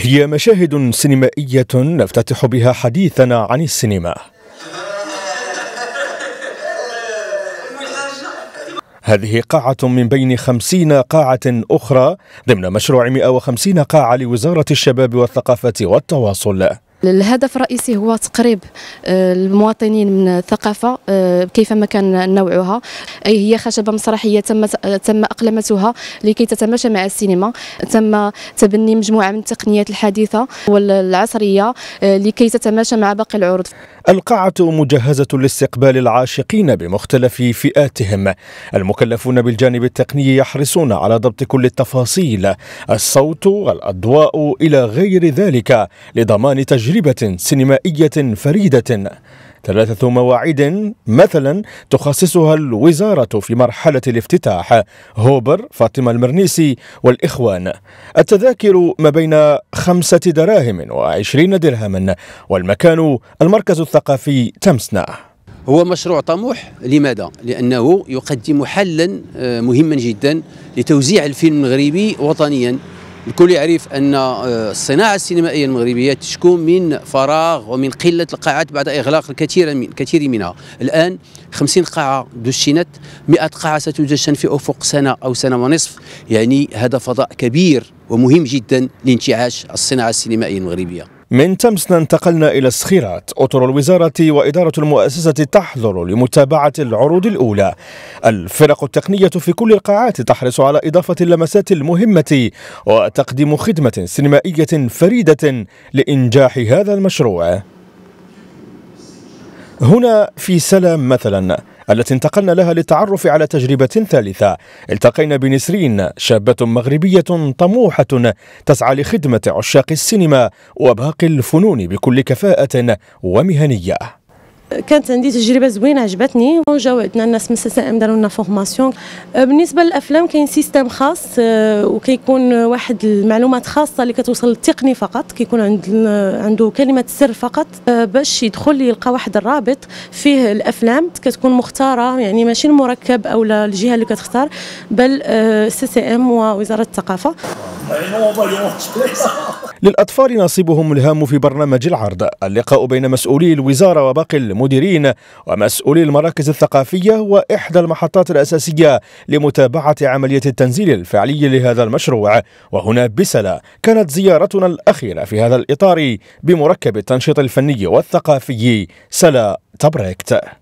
هي مشاهد سينمائية نفتتح بها حديثنا عن السينما هذه قاعة من بين خمسين قاعة أخرى ضمن مشروع 150 قاعة لوزارة الشباب والثقافة والتواصل الهدف الرئيسي هو تقريب آه، المواطنين من الثقافة آه، كيفما كان نوعها أي هي خشبة مسرحية تم تم أقلمتها لكي تتماشى مع السينما تم تبني مجموعة من التقنيات الحديثة والعصرية آه، لكي تتماشى مع باقي العروض القاعة مجهزة لاستقبال العاشقين بمختلف فئاتهم المكلفون بالجانب التقني يحرصون على ضبط كل التفاصيل الصوت والأضواء إلى غير ذلك لضمان تجربة سينمائية فريدة ثلاثة مواعيد مثلا تخصصها الوزارة في مرحلة الافتتاح هوبر فاطمة المرنيسي والإخوان التذاكر ما بين خمسة دراهم وعشرين درهما والمكان المركز الثقافي تمسنا هو مشروع طموح لماذا؟ لأنه يقدم حلا آه، مهما جدا لتوزيع الفيلم المغربي وطنيا الكل يعرف أن آه، الصناعة السينمائية المغربية تشكو من فراغ ومن قلة القاعات بعد إغلاق الكثير من كثير منها الآن 50 قاعة دشنت 100 قاعة ستدشن في أفق سنة أو سنة ونصف يعني هذا فضاء كبير ومهم جدا لانتعاش الصناعة السينمائية المغربية من تمسنا انتقلنا إلى الصخيرات أطر الوزارة وإدارة المؤسسة تحضر لمتابعة العروض الأولى الفرق التقنية في كل القاعات تحرص على إضافة اللمسات المهمة وتقديم خدمة سينمائية فريدة لإنجاح هذا المشروع هنا في سلام مثلاً التي انتقلنا لها للتعرف على تجربة ثالثة التقينا بنسرين شابة مغربية طموحة تسعى لخدمة عشاق السينما وباقي الفنون بكل كفاءة ومهنية كانت عندي تجربه زوينه عجبتني وجاو عندنا الناس من سي سي داروا لنا فورماسيون أه، بالنسبه للافلام كاين سيستم خاص أه، وكيكون واحد المعلومات خاصه اللي كتوصل للتقني فقط كيكون عند عنده كلمه سر فقط أه، باش يدخل يلقى واحد الرابط فيه الافلام كتكون مختاره يعني ماشي المركب او الجهه اللي كتختار بل سي سي ام ووزاره الثقافه للأطفال نصيبهم الهام في برنامج العرض اللقاء بين مسؤولي الوزارة وباقي المديرين ومسؤولي المراكز الثقافية وإحدى المحطات الأساسية لمتابعة عملية التنزيل الفعلي لهذا المشروع وهنا بسلا كانت زيارتنا الأخيرة في هذا الإطار بمركب التنشيط الفني والثقافي سلا تبريكت